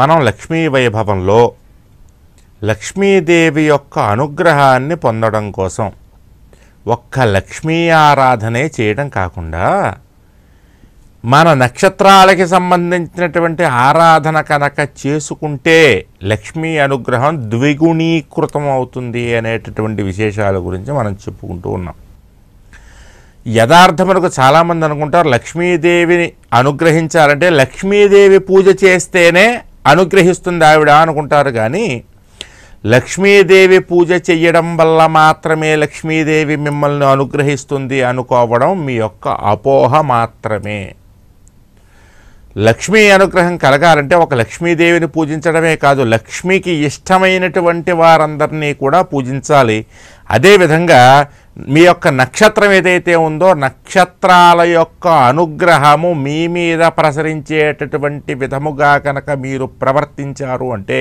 మనం లక్ష్మీ వైభవంలో లక్ష్మీదేవి యొక్క అనుగ్రహాన్ని పొందడం కోసం ఒక్క లక్ష్మీ ఆరాధనే చేయడం కాకుండా మన నక్షత్రాలకి సంబంధించినటువంటి ఆరాధన కనుక చేసుకుంటే లక్ష్మీ అనుగ్రహం ద్విగుణీకృతం అవుతుంది అనేటటువంటి విశేషాల గురించి మనం చెప్పుకుంటూ ఉన్నాం యథార్థమునకు చాలామంది అనుకుంటారు లక్ష్మీదేవిని అనుగ్రహించాలంటే లక్ష్మీదేవి పూజ చేస్తేనే అనుగ్రహిస్తుంది ఆవిడ అనుకుంటారు కానీ లక్ష్మీదేవి పూజ చేయడం వల్ల మాత్రమే లక్ష్మీదేవి మిమ్మల్ని అనుగ్రహిస్తుంది అనుకోవడం మీ యొక్క అపోహ మాత్రమే లక్ష్మీ అనుగ్రహం కలగాలంటే ఒక లక్ష్మీదేవిని పూజించడమే కాదు లక్ష్మికి ఇష్టమైనటువంటి వారందరినీ కూడా పూజించాలి అదేవిధంగా మీ యొక్క నక్షత్రం ఏదైతే ఉందో నక్షత్రాల యొక్క అనుగ్రహము మీ మీద ప్రసరించేటటువంటి విధముగా కనుక మీరు ప్రవర్తించారు అంటే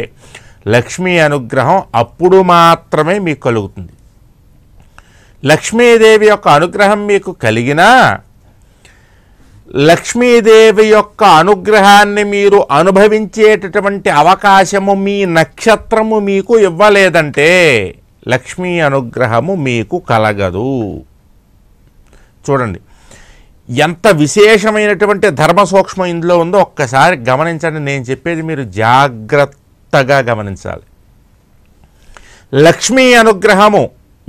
లక్ష్మీ అనుగ్రహం అప్పుడు మాత్రమే మీకు కలుగుతుంది లక్ష్మీదేవి యొక్క అనుగ్రహం మీకు కలిగినా లక్ష్మీదేవి యొక్క అనుగ్రహాన్ని మీరు అనుభవించేటటువంటి అవకాశము మీ నక్షత్రము మీకు ఇవ్వలేదంటే లక్ష్మీ అనుగ్రహము మీకు కలగదు చూడండి ఎంత విశేషమైనటువంటి ధర్మ సూక్ష్మం ఇందులో ఉందో ఒక్కసారి గమనించండి నేను చెప్పేది మీరు జాగ్రత్తగా గమనించాలి లక్ష్మీ అనుగ్రహము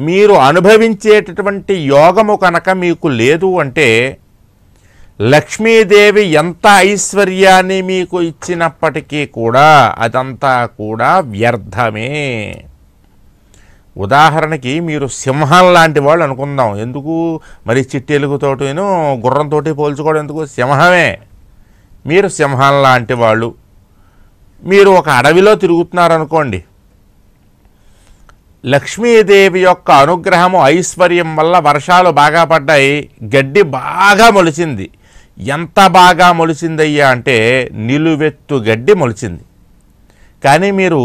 మీరు అనుభవించేటటువంటి యోగము కనుక మీకు లేదు అంటే లక్ష్మీదేవి ఎంత ఐశ్వర్యాన్ని మీకు ఇచ్చినప్పటికీ కూడా అదంతా కూడా వ్యర్థమే ఉదాహరణకి మీరు సింహం లాంటి వాళ్ళు అనుకుందాం ఎందుకు మరి చిట్టెలుగుతోటేను గుర్రంతో పోల్చుకోవడం ఎందుకు సింహమే మీరు సింహం లాంటి వాళ్ళు మీరు ఒక అడవిలో తిరుగుతున్నారనుకోండి లక్ష్మీదేవి యొక్క అనుగ్రహము ఐశ్వర్యం వల్ల వర్షాలు బాగా పడ్డాయి గడ్డి బాగా మొలిచింది ఎంత బాగా మొలిచిందయ్యా అంటే నిలువెత్తు గడ్డి మొలిచింది కానీ మీరు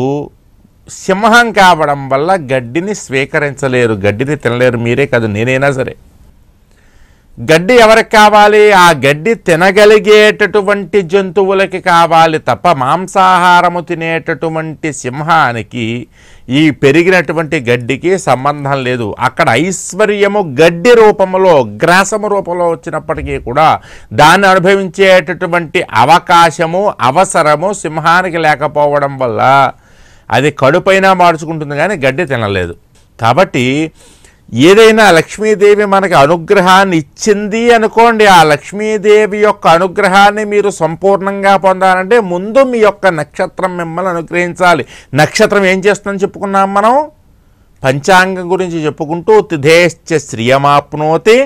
సింహం కావడం వల్ల గడ్డిని స్వీకరించలేరు గడ్డిని తినలేరు మీరే కాదు నేనైనా సరే గడ్డి ఎవరికి కావాలి ఆ గడ్డి తినగలిగేటటువంటి జంతువులకి కావాలి తప్ప మాంసాహారము తినేటటువంటి సింహానికి ఈ పెరిగినటువంటి గడ్డికి సంబంధం లేదు అక్కడ ఐశ్వర్యము గడ్డి రూపంలో గ్రాసము రూపంలో వచ్చినప్పటికీ కూడా దాన్ని అనుభవించేటటువంటి అవకాశము అవసరము సింహానికి లేకపోవడం వల్ల అది కడుపైనా మార్చుకుంటుంది కానీ గడ్డి తినలేదు కాబట్టి ఏదైనా లక్ష్మీదేవి మనకి అనుగ్రహాన్ని ఇచ్చింది అనుకోండి ఆ లక్ష్మీదేవి యొక్క అనుగ్రహాన్ని మీరు సంపూర్ణంగా పొందాలంటే ముందు మీ యొక్క నక్షత్రం మిమ్మల్ని అనుగ్రహించాలి నక్షత్రం ఏం చేస్తుందని చెప్పుకున్నాం మనం పంచాంగం గురించి చెప్పుకుంటూ తిథేశ్చ శ్రియమాప్నోతి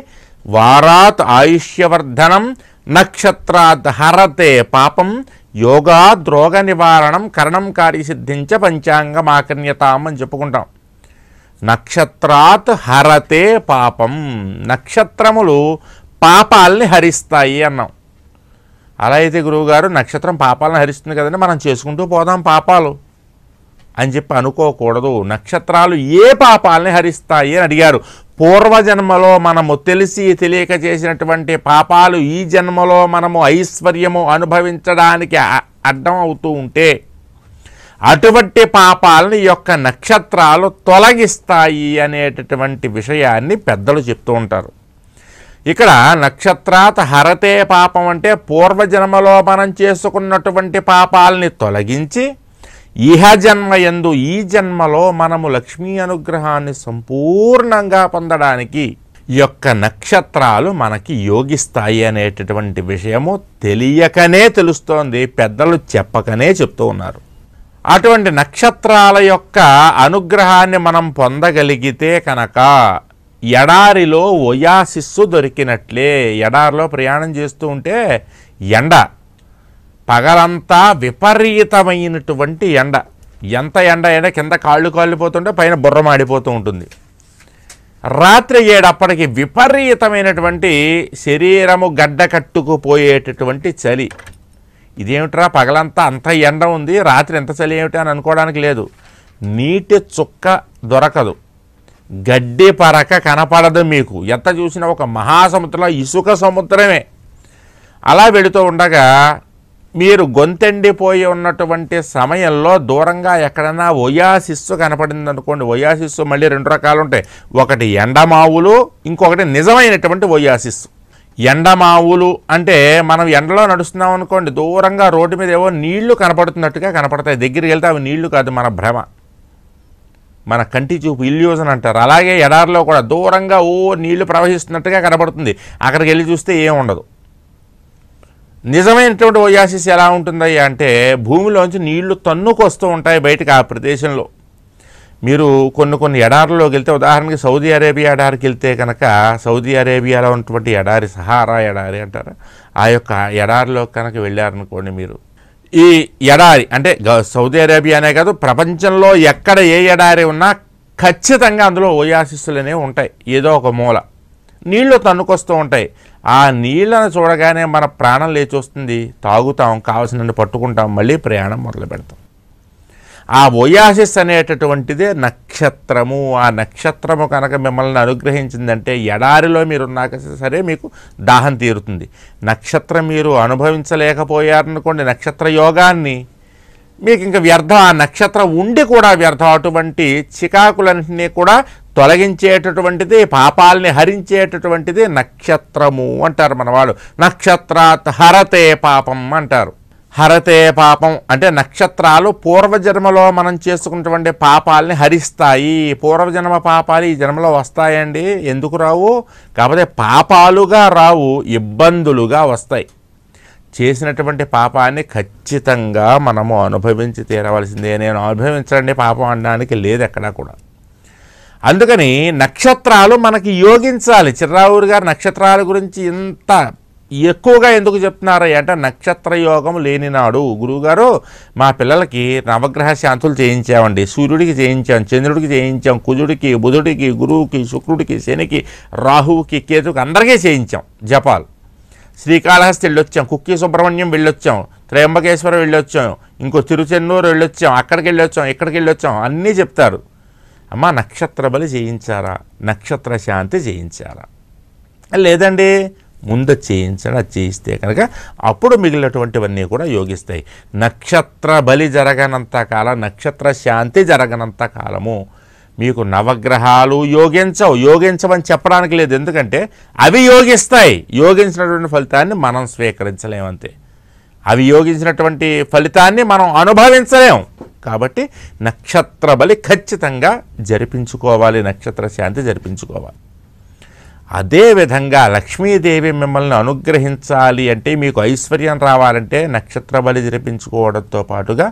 వారాత్ ఆయుష్యవర్ధనం నక్షత్రాత్ హరతే పాపం యోగా ద్రోగ నివారణం కరణం కార్యసిద్ధించ పంచాంగమాకన్యతాం అని చెప్పుకుంటాం నక్షత్రాత్ హరతే పాపం నక్షత్రములు పాపాలని హరిస్తాయి అన్నాం అలా అయితే గురువుగారు నక్షత్రం పాపాలను హరిస్తుంది కదండి మనం చేసుకుంటూ పోదాం పాపాలు అని చెప్పి అనుకోకూడదు నక్షత్రాలు ఏ పాపాలని హరిస్తాయి అని అడిగారు పూర్వజన్మలో మనము తెలిసి తెలియక చేసినటువంటి పాపాలు ఈ జన్మలో మనము ఐశ్వర్యము అనుభవించడానికి అడ్డం అవుతూ ఉంటే అటువంటి పాపాలను యొక్క నక్షత్రాలు తొలగిస్తాయి అనేటటువంటి విషయాన్ని పెద్దలు చెప్తూ ఉంటారు ఇక్కడ నక్షత్రాత హరతే పాపం అంటే పూర్వజన్మలో మనం చేసుకున్నటువంటి పాపాలని తొలగించి ఇహ జన్మ ఎందు ఈ జన్మలో మనము లక్ష్మీ అనుగ్రహాన్ని సంపూర్ణంగా పొందడానికి యొక్క నక్షత్రాలు మనకి యోగిస్తాయి అనేటటువంటి విషయము తెలియకనే తెలుస్తోంది పెద్దలు చెప్పకనే చెప్తూ ఉన్నారు అటువంటి నక్షత్రాల యొక్క అనుగ్రహాన్ని మనం పొందగలిగితే కనుక ఎడారిలో ఒయాసిస్సు దొరికినట్లే ఎడారిలో ప్రయాణం చేస్తూ ఉంటే ఎండ పగలంతా విపరీతమైనటువంటి ఎండ ఎంత ఎండ అయినా కింద కాళ్ళు కాళ్ళిపోతుంటే పైన బుర్ర మాడిపోతూ ఉంటుంది రాత్రి ఏడప్పటికి విపరీతమైనటువంటి శరీరము గడ్డ కట్టుకుపోయేటటువంటి చలి ఇదేమిట్రా పగలంతా అంత ఎండ ఉంది రాత్రి ఎంత చలి ఏమిటి అని అనుకోవడానికి లేదు నీటి చుక్క దొరకదు గడ్డి పరక కనపడదు మీకు ఎంత చూసినా ఒక మహాసముద్రంలో ఇసుక సముద్రమే అలా వెళుతూ ఉండగా మీరు గొంతెండిపోయి ఉన్నటువంటి సమయంలో దూరంగా ఎక్కడైనా ఒయాసిస్సు కనపడింది అనుకోండి ఒయాసిస్సు మళ్ళీ రెండు రకాలు ఉంటాయి ఒకటి ఎండమావులు ఇంకొకటి నిజమైనటువంటి ఒయాసిస్సు ఎండమావులు అంటే మనం ఎండలో నడుస్తున్నాం అనుకోండి దూరంగా రోడ్డు మీద ఏవో నీళ్లు కనపడుతున్నట్టుగా కనపడతాయి దగ్గరికి వెళ్తే అవి నీళ్లు కాదు మన భ్రమ మన కంటి చూపు ఇల్యూజన్ అంటారు అలాగే ఎడారిలో కూడా దూరంగా ఓ నీళ్లు ప్రవహిస్తున్నట్టుగా కనపడుతుంది అక్కడికి వెళ్ళి చూస్తే ఏం ఉండదు నిజమైనటువంటి ఓయాసిస్ ఎలా ఉంటుందయ్యా అంటే భూమిలోంచి నీళ్లు తన్నుకొస్తూ ఉంటాయి బయటకు ఆ ప్రదేశంలో మీరు కొన్ని కొన్ని ఎడారుల్లోకి వెళ్తే ఉదాహరణకి సౌదీ అరేబియా ఎడారికి వెళ్తే కనుక సౌదీ అరేబియాలో ఉన్నటువంటి ఎడారి సహారా ఎడారి అంటారు ఆ యొక్క ఎడారిలో కనుక వెళ్ళారనుకోండి మీరు ఈ ఎడారి అంటే సౌదీ అరేబియా అనే కాదు ప్రపంచంలో ఎక్కడ ఏ ఎడారి ఉన్నా ఖచ్చితంగా అందులో ఓయాసిస్సులు అనేవి ఉంటాయి ఏదో ఒక మూల నీళ్లు తన్నుకొస్తూ ఉంటాయి ఆ నీళ్లను చూడగానే మన ప్రాణం లేచొస్తుంది తాగుతాం కావాల్సిన పట్టుకుంటాం మళ్ళీ ప్రయాణం మొదలు పెడతాం ఆ ఒయాసిస్ అనేటటువంటిదే నక్షత్రము ఆ నక్షత్రము కనుక మిమ్మల్ని అనుగ్రహించిందంటే ఎడారిలో మీరున్నాక సరే మీకు దాహం తీరుతుంది నక్షత్రం మీరు అనుభవించలేకపోయారనుకోండి నక్షత్ర యోగాన్ని మీకు ఇంకా వ్యర్థం ఆ నక్షత్రం ఉండి కూడా వ్యర్థం అటువంటి చికాకులన్నీ కూడా తొలగించేటటువంటిది పాపాలని హరించేటటువంటిది నక్షత్రము అంటారు మన వాళ్ళు నక్షత్రాత్ హరతే పాపం అంటారు హరతే పాపం అంటే నక్షత్రాలు పూర్వజన్మలో మనం చేసుకున్నటువంటి పాపాలని హరిస్తాయి పూర్వజన్మ పాపాలు ఈ జన్మలో వస్తాయండి ఎందుకు రావు కాకపోతే పాపాలుగా రావు ఇబ్బందులుగా వస్తాయి చేసినటువంటి పాపాన్ని ఖచ్చితంగా మనము అనుభవించి తీరవలసిందే నేను అనుభవించండి పాపం అనడానికి లేదు ఎక్కడా కూడా అందుకని నక్షత్రాలు మనకి యోగించాలి చిర్రావూరు గారు నక్షత్రాల గురించి ఇంత ఎక్కువగా ఎందుకు చెప్తున్నారు అంటే నక్షత్ర యోగం లేనినాడు గురువుగారు మా పిల్లలకి నవగ్రహ శాంతులు చేయించామండి సూర్యుడికి చేయించాం చంద్రుడికి చేయించాం కుజుడికి బుధుడికి గురువుకి శుక్రుడికి శనికి రాహువుకి కేతుకి అందరికీ చేయించాం జపాలు శ్రీకాళహస్తి వెళ్ళొచ్చాం కుక్కి సుబ్రహ్మణ్యం వెళ్ళొచ్చాం త్రయంబకేశ్వరం వెళ్ళొచ్చాం ఇంకో తిరుచెన్నూరు వెళ్ళొచ్చాం అక్కడికి వెళ్ళొచ్చాం ఇక్కడికి వెళ్ళొచ్చాం అన్నీ చెప్తారు అమ్మ నక్షత్ర బలి చేయించారా నక్షత్ర శాంతి చేయించారా లేదండి ముందు చేయించడం అది చేయిస్తే కనుక అప్పుడు మిగిలినటువంటివన్నీ కూడా యోగిస్తాయి నక్షత్ర బలి జరగనంత కాలం నక్షత్ర శాంతి జరగనంత కాలము మీకు నవగ్రహాలు యోగించవు యోగించమని చెప్పడానికి లేదు ఎందుకంటే అవి యోగిస్తాయి యోగించినటువంటి ఫలితాన్ని మనం స్వీకరించలేమంతే అవి యోగించినటువంటి ఫలితాన్ని మనం అనుభవించలేము కాబట్టి నక్షత్ర బలి ఖచ్చితంగా జరిపించుకోవాలి నక్షత్ర శాంతి జరిపించుకోవాలి అదేవిధంగా లక్ష్మీదేవి మిమ్మల్ని అనుగ్రహించాలి అంటే మీకు ఐశ్వర్యం రావాలంటే నక్షత్ర బలి జరిపించుకోవడంతో పాటుగా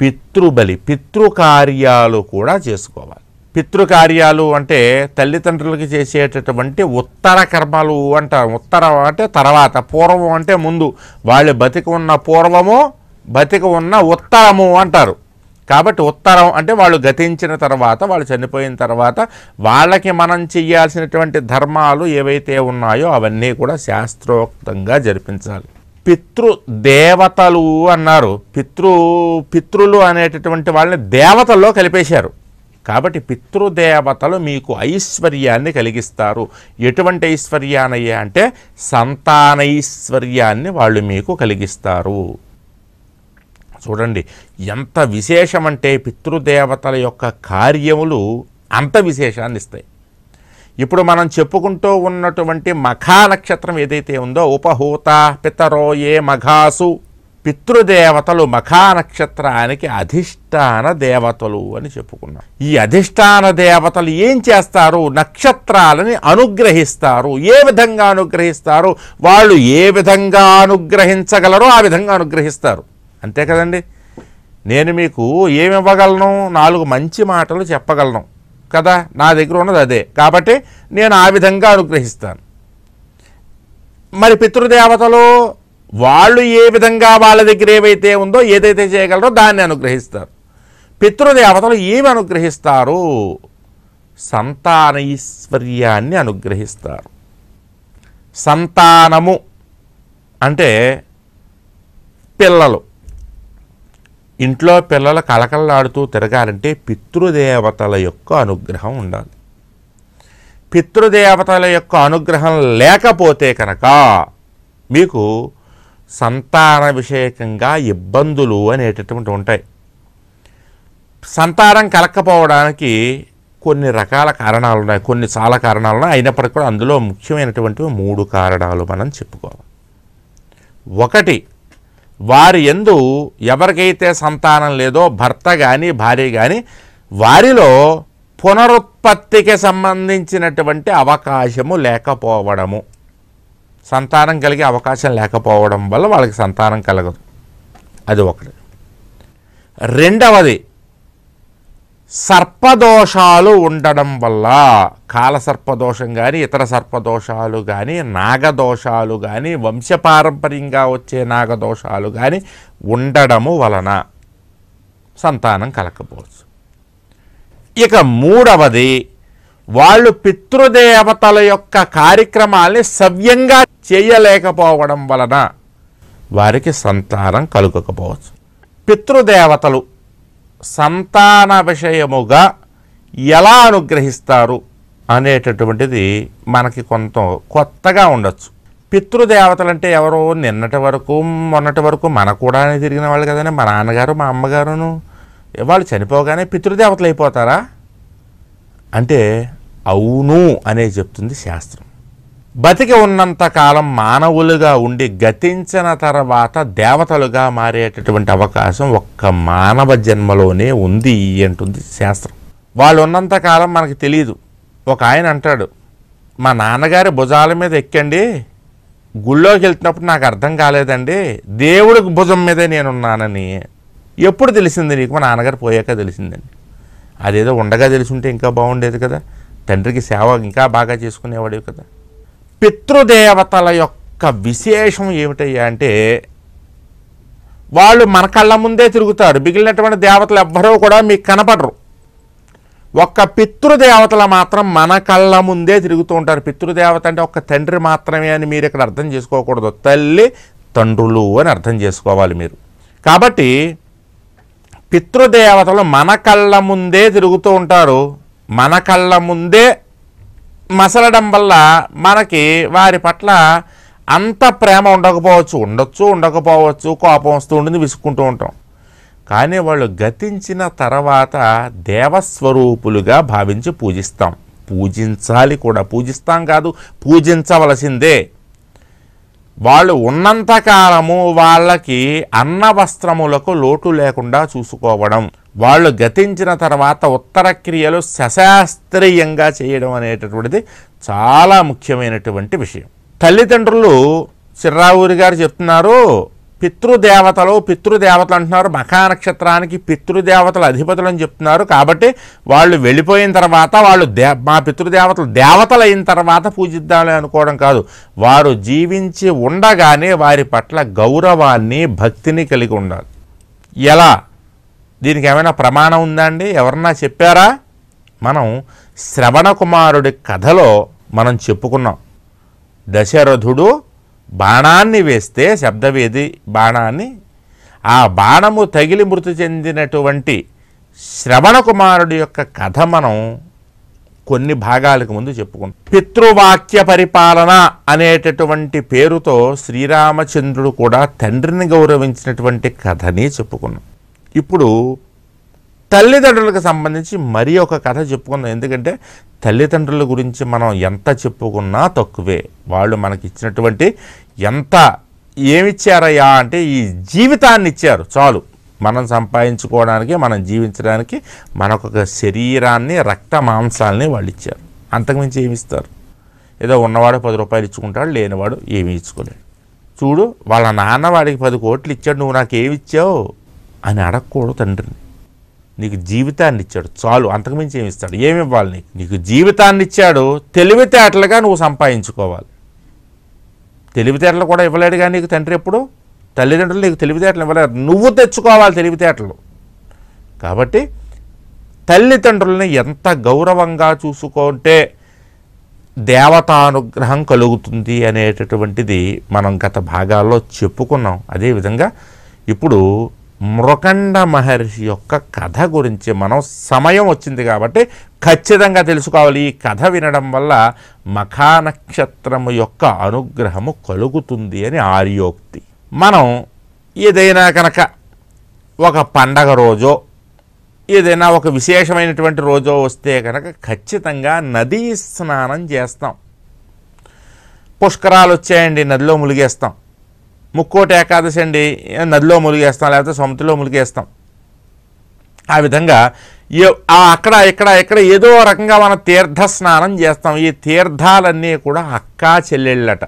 పితృబలి పితృకార్యాలు కూడా చేసుకోవాలి పితృకార్యాలు అంటే తల్లిదండ్రులకి చేసేటటువంటి ఉత్తర కర్మలు అంటారు ఉత్తరం అంటే తర్వాత పూర్వం అంటే ముందు వాళ్ళు బతికి ఉన్న పూర్వము బతికి ఉన్న ఉత్తరము అంటారు కాబట్టి ఉత్తరం అంటే వాళ్ళు గతించిన తర్వాత వాళ్ళు చనిపోయిన తర్వాత వాళ్ళకి మనం చేయాల్సినటువంటి ధర్మాలు ఏవైతే ఉన్నాయో అవన్నీ కూడా శాస్త్రోక్తంగా జరిపించాలి పితృ దేవతలు అన్నారు పితృ పితృలు అనేటటువంటి వాళ్ళని దేవతల్లో కలిపేశారు కాబట్టి పితృదేవతలు మీకు ఐశ్వర్యాన్ని కలిగిస్తారు ఎటువంటి ఐశ్వర్యానయ్యా అంటే సంతానైశ్వర్యాన్ని వాళ్ళు మీకు కలిగిస్తారు చూడండి ఎంత విశేషమంటే పితృదేవతల యొక్క కార్యములు అంత విశేషాన్ని ఇస్తాయి ఇప్పుడు మనం చెప్పుకుంటూ ఉన్నటువంటి మఖా నక్షత్రం ఏదైతే ఉందో ఉపహూత పితరో ఏ మఘాసు పితృదేవతలు మఖా నక్షత్రానికి అధిష్టాన దేవతలు అని చెప్పుకున్నాం ఈ అధిష్టాన దేవతలు ఏం చేస్తారు నక్షత్రాలని అనుగ్రహిస్తారు ఏ విధంగా అనుగ్రహిస్తారు వాళ్ళు ఏ విధంగా అనుగ్రహించగలరో ఆ విధంగా అనుగ్రహిస్తారు అంతే కదండి నేను మీకు ఏమి ఇవ్వగలను నాలుగు మంచి మాటలు చెప్పగలను కదా నా దగ్గర ఉన్నది అదే కాబట్టి నేను ఆ విధంగా అనుగ్రహిస్తాను మరి పితృదేవతలు వాళ్ళు ఏ విధంగా వాళ్ళ దగ్గర ఏవైతే ఉందో ఏదైతే చేయగలరో దాన్ని అనుగ్రహిస్తారు పితృదేవతలు ఏమి అనుగ్రహిస్తారు సంతాన ఈశ్వర్యాన్ని అనుగ్రహిస్తారు సంతానము అంటే పిల్లలు ఇంట్లో పిల్లలు కలకలలాడుతూ తిరగాలంటే పితృదేవతల యొక్క అనుగ్రహం ఉండాలి పితృదేవతల యొక్క అనుగ్రహం లేకపోతే కనుక మీకు సంతాన విషయకంగా ఇబ్బందులు అనేటటువంటి ఉంటాయి సంతానం కలకపోవడానికి కొన్ని రకాల కారణాలు ఉన్నాయి కొన్ని చాలా కారణాలు ఉన్నాయి అయినప్పటికీ కూడా అందులో ముఖ్యమైనటువంటివి మూడు కారణాలు మనం చెప్పుకోవాలి ఒకటి వారి ఎందు ఎవరికైతే సంతానం లేదో భర్త కానీ భార్య కానీ వారిలో పునరుత్పత్తికి సంబంధించినటువంటి అవకాశము లేకపోవడము సంతానం కలిగే అవకాశం లేకపోవడం వల్ల వాళ్ళకి సంతానం కలగదు అది ఒకటి రెండవది సర్పదోషాలు ఉండడం వల్ల కాలసర్పదోషం కానీ ఇతర సర్పదోషాలు కానీ నాగదోషాలు కానీ వంశపారంపర్యంగా వచ్చే నాగదోషాలు కానీ ఉండడము వలన సంతానం కలకపోవచ్చు ఇక మూడవది వాళ్ళు పితృదేవతల యొక్క కార్యక్రమాల్ని సవ్యంగా చేయలేకపోవడం వలన వారికి సంతానం కలుగకపోవచ్చు పితృదేవతలు సంతాన విషయముగా ఎలా అనుగ్రహిస్తారు అనేటటువంటిది మనకి కొంత కొత్తగా ఉండొచ్చు పితృదేవతలంటే ఎవరు నిన్నటి వరకు మొన్నటి వరకు మన కూడా తిరిగిన వాళ్ళు కదండి మా నాన్నగారు మా అమ్మగారును వాళ్ళు చనిపోగానే పితృదేవతలు అయిపోతారా అంటే అవును అనే చెప్తుంది శాస్త్రం బతికి ఉన్నంతకాలం మానవులుగా ఉండి గతించిన తర్వాత దేవతలుగా మారేటటువంటి అవకాశం ఒక్క మానవ జన్మలోనే ఉంది అంటుంది శాస్త్రం వాళ్ళు ఉన్నంతకాలం మనకు తెలియదు ఒక ఆయన అంటాడు మా నాన్నగారి భుజాల మీద ఎక్కండి గుళ్ళోకి వెళ్తున్నప్పుడు నాకు అర్థం కాలేదండి దేవుడికి భుజం మీదే నేనున్నానని ఎప్పుడు తెలిసింది నీకు మా నాన్నగారు పోయాక తెలిసిందండి అదేదో ఉండగా తెలిసి ఉంటే ఇంకా బాగుండేది కదా తండ్రికి సేవ ఇంకా బాగా చేసుకునేవాడు కదా పితృదేవతల యొక్క విశేషం ఏమిటయ్యా అంటే వాళ్ళు మన కళ్ళ ముందే తిరుగుతారు మిగిలినటువంటి దేవతలు ఎవ్వరూ కూడా మీకు కనపడరు ఒక్క పితృదేవతలు మాత్రం మన కళ్ళ ముందే తిరుగుతూ ఉంటారు పితృదేవత అంటే ఒక్క తండ్రి మాత్రమే అని మీరు ఇక్కడ అర్థం చేసుకోకూడదు తల్లి తండ్రులు అని అర్థం చేసుకోవాలి మీరు కాబట్టి పితృదేవతలు మన కళ్ళ ముందే తిరుగుతూ ఉంటారు మన కళ్ళ ముందే మసలడం వల్ల మనకి వారి పట్ల అంత ప్రేమ ఉండకపోవచ్చు ఉండొచ్చు ఉండకపోవచ్చు కోపం వస్తూ ఉంటుంది విసుక్కుంటూ ఉంటాం కానీ వాళ్ళు గతించిన తర్వాత దేవస్వరూపులుగా భావించి పూజిస్తాం పూజించాలి కూడా పూజిస్తాం కాదు పూజించవలసిందే వాళ్ళు ఉన్నంతకాలము వాళ్ళకి అన్న వస్త్రములకు లోటు లేకుండా చూసుకోవడం వాళ్ళు గతించిన తర్వాత ఉత్తర క్రియలు సశాస్త్రీయంగా చేయడం అనేటటువంటిది చాలా ముఖ్యమైనటువంటి విషయం తల్లిదండ్రులు చిర్రావూరి గారు చెప్తున్నారు పితృదేవతలు పితృదేవతలు అంటున్నారు మఖానక్షత్రానికి పితృదేవతలు అధిపతులు అని చెప్తున్నారు కాబట్టి వాళ్ళు వెళ్ళిపోయిన తర్వాత వాళ్ళు దే మా పితృదేవతలు దేవతలు అయిన తర్వాత పూజిద్దామని అనుకోవడం కాదు వారు జీవించి ఉండగానే వారి పట్ల గౌరవాన్ని భక్తిని కలిగి ఉండాలి ఎలా దీనికి ఏమైనా ప్రమాణం ఉందా అండి ఎవరన్నా చెప్పారా మనం శ్రవణ కుమారుడి కథలో మనం చెప్పుకున్నాం దశరథుడు బాణాన్ని వేస్తే శబ్దవేది బాణాన్ని ఆ బాణము తగిలి మృతి చెందినటువంటి శ్రవణ కుమారుడి యొక్క కథ మనం కొన్ని భాగాలకు ముందు చెప్పుకున్నాం పితృవాక్య పరిపాలన అనేటటువంటి పేరుతో శ్రీరామచంద్రుడు కూడా తండ్రిని గౌరవించినటువంటి కథని చెప్పుకున్నాం ఇప్పుడు తల్లిదండ్రులకు సంబంధించి మరీ ఒక కథ చెప్పుకుందాం ఎందుకంటే తల్లిదండ్రుల గురించి మనం ఎంత చెప్పుకున్నా తక్కువే వాళ్ళు మనకి ఇచ్చినటువంటి ఎంత ఏమిచ్చారయ్యా అంటే ఈ జీవితాన్ని ఇచ్చారు చాలు మనం సంపాదించుకోవడానికి మనం జీవించడానికి మనకొక శరీరాన్ని రక్త మాంసాలని వాళ్ళు ఇచ్చారు అంతకుమించి ఏమి ఇస్తారు ఏదో ఉన్నవాడు పది రూపాయలు ఇచ్చుకుంటాడు లేనివాడు ఏమీ ఇచ్చుకోలేడు చూడు వాళ్ళ నాన్న వాడికి పది కోట్లు ఇచ్చాడు నువ్వు నాకు ఏమి ఇచ్చావు అని అడగకూడదు తండ్రిని నీకు జీవితాన్ని ఇచ్చాడు చాలు అంతకుమించి ఏమి ఇస్తాడు ఏమి ఇవ్వాలి నీకు నీకు జీవితాన్ని ఇచ్చాడు తెలివితేటలుగా నువ్వు సంపాదించుకోవాలి తెలివితేటలు కూడా ఇవ్వలేడు కానీ నీకు తండ్రి ఎప్పుడు తల్లిదండ్రులు నీకు తెలివితేటలు ఇవ్వలేరు నువ్వు తెచ్చుకోవాలి తెలివితేటలు కాబట్టి తల్లిదండ్రులని ఎంత గౌరవంగా చూసుకుంటే దేవతానుగ్రహం కలుగుతుంది అనేటటువంటిది మనం గత భాగాల్లో చెప్పుకున్నాం అదేవిధంగా ఇప్పుడు మృకండ మహర్షి యొక్క కథ గురించి మనం సమయం వచ్చింది కాబట్టి ఖచ్చితంగా తెలుసుకోవాలి ఈ కథ వినడం వల్ల మఖానక్షత్రము యొక్క అనుగ్రహము కలుగుతుంది అని ఆర్యోక్తి మనం ఏదైనా కనుక ఒక పండగ రోజో ఏదైనా ఒక విశేషమైనటువంటి రోజో వస్తే కనుక ఖచ్చితంగా నదీ స్నానం చేస్తాం పుష్కరాలు వచ్చాయండి నదిలో ములిగేస్తాం ముక్కోటి ఏకాదశి అండి నదిలో ములిగేస్తాం లేకపోతే సొంతలో ములిగేస్తాం ఆ విధంగా అక్కడ ఇక్కడ ఇక్కడ ఏదో రకంగా మనం తీర్థ స్నానం చేస్తాం ఈ తీర్థాలన్నీ కూడా అక్కా చెల్లెళ్ళట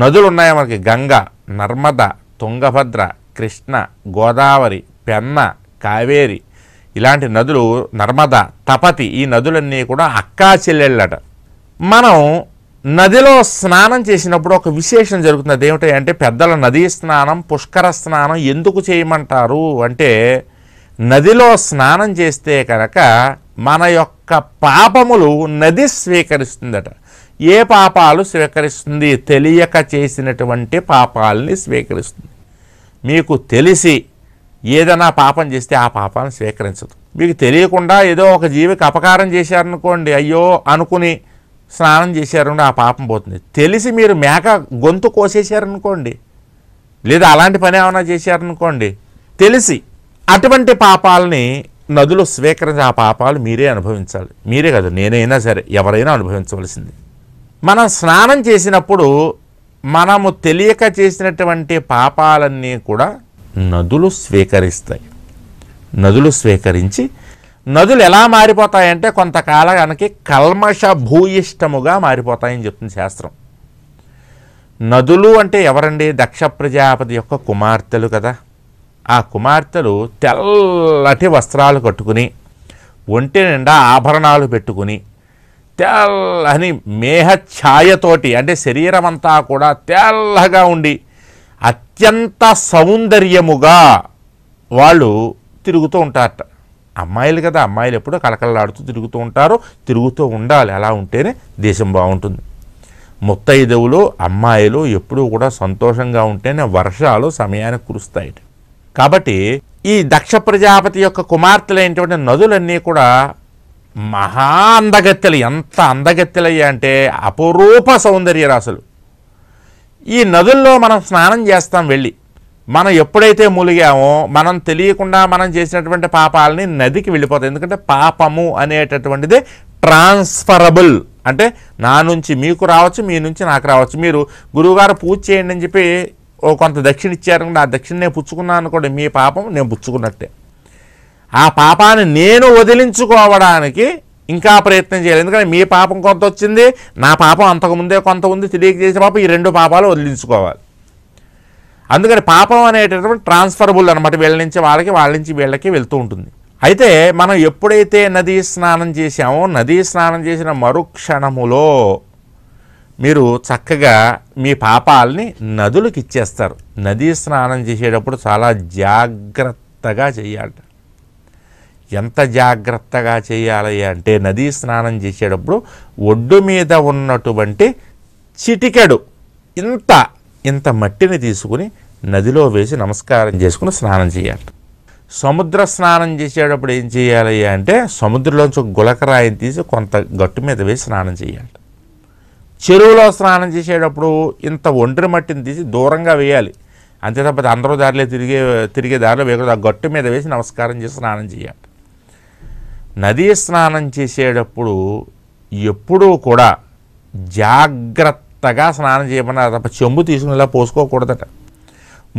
నదులు ఉన్నాయి మనకి గంగ నర్మద తుంగభద్ర కృష్ణ గోదావరి పెన్న కావేరి ఇలాంటి నదులు నర్మద తపతి ఈ నదులన్నీ కూడా అక్కా చెల్లెళ్ళట మనం నదిలో స్నానం చేసినప్పుడు ఒక విశేషం జరుగుతుంది ఏమిటి అంటే పెద్దల నదీ స్నానం పుష్కర స్నానం ఎందుకు చేయమంటారు అంటే నదిలో స్నానం చేస్తే కనుక మన యొక్క పాపములు నది స్వీకరిస్తుందట ఏ పాపాలు స్వీకరిస్తుంది తెలియక చేసినటువంటి పాపాలని స్వీకరిస్తుంది మీకు తెలిసి ఏదైనా పాపం చేస్తే ఆ పాపాలను స్వీకరించదు మీకు తెలియకుండా ఏదో ఒక జీవికి అపకారం చేశారనుకోండి అయ్యో అనుకుని స్నానం చేశారని ఆ పాపం పోతుంది తెలిసి మీరు మేక గొంతు కోసేశారనుకోండి లేదా అలాంటి పని ఏమైనా చేశారనుకోండి తెలిసి అటువంటి పాపాలని నదులు స్వీకరించి ఆ పాపాలు మీరే అనుభవించాలి మీరే కదా నేనైనా సరే ఎవరైనా అనుభవించవలసింది మనం స్నానం చేసినప్పుడు మనము తెలియక చేసినటువంటి పాపాలన్నీ కూడా నదులు స్వీకరిస్తాయి నదులు స్వీకరించి నదులు ఎలా మారిపోతాయంటే కొంతకాలానికి కల్మష భూయిష్టముగా మారిపోతాయని చెప్తుంది శాస్త్రం నదులు అంటే ఎవరండి దక్ష ప్రజాపతి యొక్క కుమార్తెలు కదా ఆ కుమార్తెలు తెల్లటి వస్త్రాలు కట్టుకుని ఒంటి నిండా ఆభరణాలు పెట్టుకుని తెల్లని మేహఛాయతోటి అంటే శరీరమంతా కూడా తెల్లగా ఉండి అత్యంత సౌందర్యముగా వాళ్ళు తిరుగుతూ ఉంటారట అమ్మాయిలు కదా అమ్మాయిలు ఎప్పుడో కలకలలాడుతూ తిరుగుతూ ఉంటారు తిరుగుతూ ఉండాలి అలా ఉంటేనే దేశం బాగుంటుంది ముత్తైదవులు అమ్మాయిలు ఎప్పుడూ కూడా సంతోషంగా ఉంటేనే వర్షాలు సమయానికి కురుస్తాయి కాబట్టి ఈ దక్ష ప్రజాపతి యొక్క కుమార్తెలైనటువంటి నదులన్నీ కూడా మహా అందగత్తెలు ఎంత అందగత్తెలయ్యా అంటే అపురూప సౌందర్య రాసులు ఈ నదుల్లో మనం స్నానం చేస్తాం వెళ్ళి మనం ఎప్పుడైతే మూలిగామో మనం తెలియకుండా మనం చేసినటువంటి పాపాలని నదికి వెళ్ళిపోతాయి ఎందుకంటే పాపము అనేటటువంటిది ట్రాన్స్ఫరబుల్ అంటే నా నుంచి మీకు రావచ్చు మీ నుంచి నాకు రావచ్చు మీరు గురువుగారు పూజ చేయండి అని చెప్పి ఓ కొంత దక్షిణ ఇచ్చారు ఆ దక్షిణ నేను పుచ్చుకున్నాను అనుకోండి మీ పాపం నేను పుచ్చుకున్నట్టే ఆ పాపాన్ని నేను వదిలించుకోవడానికి ఇంకా ప్రయత్నం చేయాలి ఎందుకంటే మీ పాపం కొంత వచ్చింది నా పాపం అంతకుముందే కొంత ఉంది తెలియజేసే పాపం ఈ రెండు పాపాలు వదిలించుకోవాలి అందుకని పాపం అనేటటువంటి ట్రాన్స్ఫరబుల్ అనమాట వీళ్ళ నుంచి వాళ్ళకి వాళ్ళ నుంచి వీళ్ళకి వెళ్తూ ఉంటుంది అయితే మనం ఎప్పుడైతే నదీ స్నానం చేశామో నదీ స్నానం చేసిన మరుక్షణములో మీరు చక్కగా మీ పాపాలని నదులకు ఇచ్చేస్తారు నదీ స్నానం చేసేటప్పుడు చాలా జాగ్రత్తగా చేయాలి ఎంత జాగ్రత్తగా చేయాలి అంటే నదీ స్నానం చేసేటప్పుడు ఒడ్డు మీద ఉన్నటువంటి చిటికెడు ఇంత ఇంత మట్టిని తీసుకుని నదిలో వేసి నమస్కారం చేసుకుని స్నానం చేయాలి సముద్ర స్నానం చేసేటప్పుడు ఏం చేయాలి అంటే సముద్రంలోంచి ఒక గులకరాయిని తీసి కొంత గట్టు మీద వేసి స్నానం చేయాలి చెరువులో స్నానం చేసేటప్పుడు ఇంత ఒండ్రి మట్టిని తీసి దూరంగా వేయాలి అంతే తప్ప అందరూ దారిలో తిరిగే తిరిగే దారిలో వేయకూడదు ఆ గట్టు మీద వేసి నమస్కారం చేసి స్నానం చేయాలి నదీ స్నానం చేసేటప్పుడు ఎప్పుడూ కూడా జాగ్రత్త మెత్తగా స్నానం చేయమన్నారు తప్ప చెంబు తీసుకుని ఇలా పోసుకోకూడదట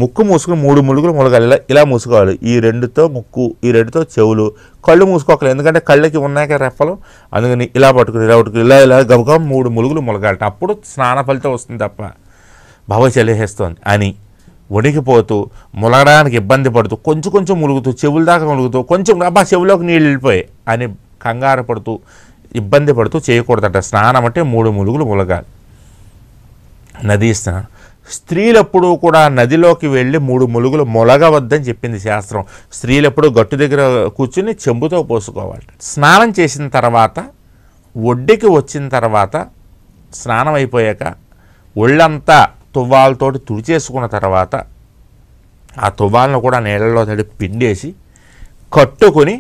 ముక్కు మూసుకుని మూడు ములుగులు ములగాలి ఇలా ఇలా మూసుకోవాలి ఈ రెండుతో ముక్కు ఈ రెండుతో చెవులు కళ్ళు మూసుకోకలేదు ఎందుకంటే కళ్ళకి కదా రెప్పలు అందుకని ఇలా పట్టుకుని ఇలా పట్టుకుని ఇలా ఇలా గబగబ మూడు ములుగులు ములగాలట అప్పుడు స్నాన ఫలితం వస్తుంది తప్ప భవ చెలిహేస్తోంది అని వణికిపోతూ ములగడానికి ఇబ్బంది పడుతూ కొంచెం కొంచెం ములుగుతూ చెవుల దాకా ములుగుతూ కొంచెం అబ్బా చెవులోకి నీళ్ళు వెళ్ళిపోయాయి అని కంగారు పడుతూ ఇబ్బంది పడుతూ చేయకూడదట స్నానం అంటే మూడు ములుగులు ములగాలి నది స్నానం స్త్రీలప్పుడు కూడా నదిలోకి వెళ్ళి మూడు ములుగులు మొలగవద్దని చెప్పింది శాస్త్రం స్త్రీలప్పుడు గట్టు దగ్గర కూర్చుని చెంబుతో పోసుకోవాలి స్నానం చేసిన తర్వాత ఒడ్డుకి వచ్చిన తర్వాత స్నానం అయిపోయాక ఒళ్ళంతా తువ్వాలతోటి తుడిచేసుకున్న తర్వాత ఆ తువ్వాలను కూడా నీళ్ళలో తడి పిండేసి కట్టుకుని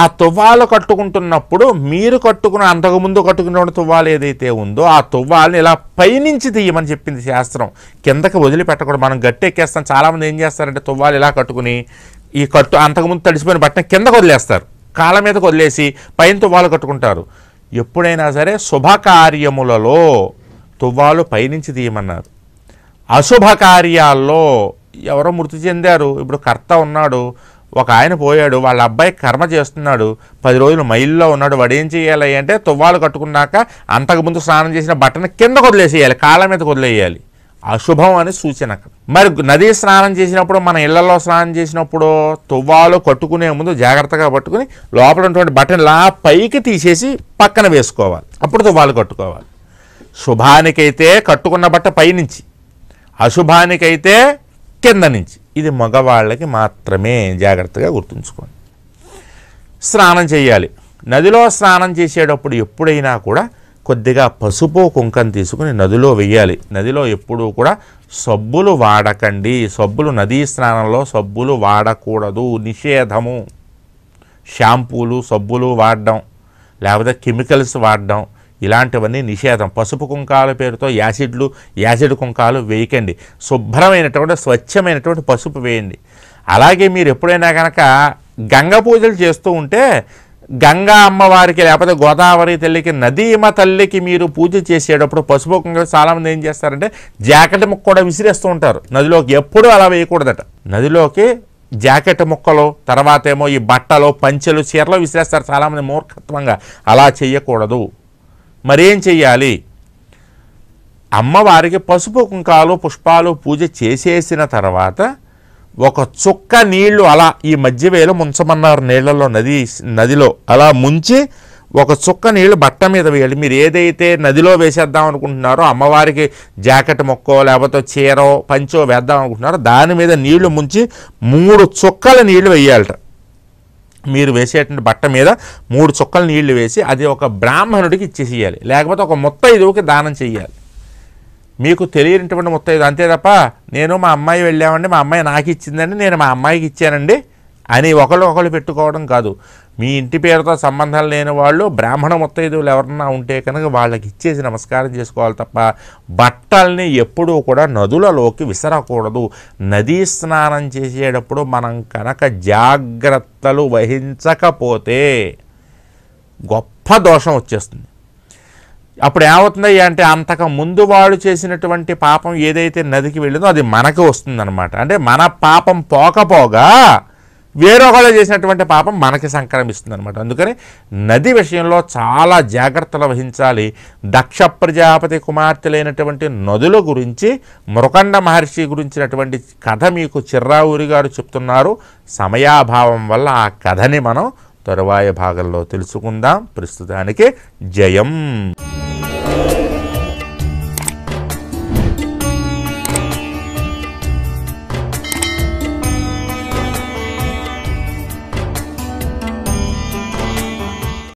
ఆ తువ్వాలు కట్టుకుంటున్నప్పుడు మీరు కట్టుకున్న అంతకుముందు కట్టుకున్న తువ్వాలు ఏదైతే ఉందో ఆ తువ్వాలని ఇలా పైనుంచి తీయమని చెప్పింది శాస్త్రం కిందకి వదిలిపెట్టకూడదు మనం గట్టి ఎక్కేస్తాం చాలామంది ఏం చేస్తారంటే తువ్వాలు ఇలా కట్టుకుని ఈ కట్టు అంతకుముందు తడిసిపోయిన బట్టను కిందకు వదిలేస్తారు కాళ్ళ మీదకు వదిలేసి పైన తువ్వాలు కట్టుకుంటారు ఎప్పుడైనా సరే శుభకార్యములలో తువ్వాలు పైనుంచి తీయమన్నారు అశుభ కార్యాల్లో ఎవరో మృతి చెందారు ఇప్పుడు కర్త ఉన్నాడు ఒక ఆయన పోయాడు వాళ్ళ అబ్బాయి కర్మ చేస్తున్నాడు పది రోజులు మైల్లో ఉన్నాడు వాడు ఏం చేయాలి అంటే తువ్వాలు కట్టుకున్నాక అంతకుముందు స్నానం చేసిన బట్టను కింద కొదిలేసేయాలి కాళ్ళ మీద వదిలేయాలి అశుభం అని సూచన మరి నది స్నానం చేసినప్పుడు మన ఇళ్లలో స్నానం చేసినప్పుడు తువ్వాలు కట్టుకునే ముందు జాగ్రత్తగా పట్టుకుని లోపల ఉన్నటువంటి బట్టను లా పైకి తీసేసి పక్కన వేసుకోవాలి అప్పుడు తువ్వాలు కట్టుకోవాలి శుభానికైతే కట్టుకున్న బట్ట పైనుంచి అశుభానికైతే కింద నుంచి ఇది మగవాళ్ళకి మాత్రమే జాగ్రత్తగా గుర్తుంచుకోండి స్నానం చేయాలి నదిలో స్నానం చేసేటప్పుడు ఎప్పుడైనా కూడా కొద్దిగా పసుపు కుంకం తీసుకుని నదిలో వెయ్యాలి నదిలో ఎప్పుడూ కూడా సబ్బులు వాడకండి సబ్బులు నదీ స్నానంలో సబ్బులు వాడకూడదు నిషేధము షాంపూలు సబ్బులు వాడడం లేకపోతే కెమికల్స్ వాడడం ఇలాంటివన్నీ నిషేధం పసుపు కుంకాల పేరుతో యాసిడ్లు యాసిడ్ కుంకాలు వేయకండి శుభ్రమైనటువంటి స్వచ్ఛమైనటువంటి పసుపు వేయండి అలాగే మీరు ఎప్పుడైనా కనుక గంగ పూజలు చేస్తూ ఉంటే గంగా అమ్మవారికి లేకపోతే గోదావరి తల్లికి నదీమ తల్లికి మీరు పూజ చేసేటప్పుడు పసుపు కుంకలు చాలామంది ఏం చేస్తారంటే జాకెట్ ముక్క కూడా విసిరేస్తూ ఉంటారు నదిలోకి ఎప్పుడూ అలా వేయకూడదట నదిలోకి జాకెట్ ముక్కలు తర్వాత ఏమో ఈ బట్టలు పంచెలు చీరలు విసిరేస్తారు చాలామంది మూర్ఖత్వంగా అలా చేయకూడదు మరేం చెయ్యాలి అమ్మవారికి పసుపు కుంకాలు పుష్పాలు పూజ చేసేసిన తర్వాత ఒక చుక్క నీళ్లు అలా ఈ మధ్యవేలు ముంచమన్నారు నీళ్లలో నది నదిలో అలా ముంచి ఒక చుక్క నీళ్లు బట్ట మీద వేయాలి మీరు ఏదైతే నదిలో వేసేద్దాం అనుకుంటున్నారో అమ్మవారికి జాకెట్ మొక్కో లేకపోతే చీరో పంచో వేద్దాం అనుకుంటున్నారో దాని మీద నీళ్లు ముంచి మూడు చుక్కల నీళ్లు వేయాలట మీరు వేసేటువంటి బట్ట మీద మూడు చుక్కలు నీళ్లు వేసి అది ఒక బ్రాహ్మణుడికి ఇచ్చేసేయాలి లేకపోతే ఒక ముత్తైదువుకి దానం చేయాలి మీకు తెలియనిటువంటి ముత్తైదు అంతే తప్ప నేను మా అమ్మాయి వెళ్ళామండి మా అమ్మాయి నాకు ఇచ్చిందండి నేను మా అమ్మాయికి ఇచ్చానండి అని ఒకళ్ళు ఒకళ్ళు పెట్టుకోవడం కాదు మీ ఇంటి పేరుతో సంబంధం లేని వాళ్ళు బ్రాహ్మణ ముత్తైదువులు ఎవరన్నా ఉంటే కనుక వాళ్ళకి ఇచ్చేసి నమస్కారం చేసుకోవాలి తప్ప బట్టల్ని ఎప్పుడూ కూడా నదులలోకి విసరకూడదు నదీ స్నానం చేసేటప్పుడు మనం కనుక జాగ్రత్తలు వహించకపోతే గొప్ప దోషం వచ్చేస్తుంది అప్పుడు ఏమవుతుంది అంటే అంతకు ముందు వాళ్ళు చేసినటువంటి పాపం ఏదైతే నదికి వెళ్ళిందో అది మనకు వస్తుందన్నమాట అంటే మన పాపం పోకపోగా వేరొకళ్ళు చేసినటువంటి పాపం మనకి సంక్రమిస్తుంది అనమాట అందుకని నది విషయంలో చాలా జాగ్రత్తలు వహించాలి దక్ష ప్రజాపతి కుమార్తెలైనటువంటి నదుల గురించి మృకండ మహర్షి గురించినటువంటి కథ మీకు చిర్రావురి గారు చెప్తున్నారు సమయాభావం వల్ల ఆ కథని మనం తరువాయ భాగంలో తెలుసుకుందాం ప్రస్తుతానికి జయం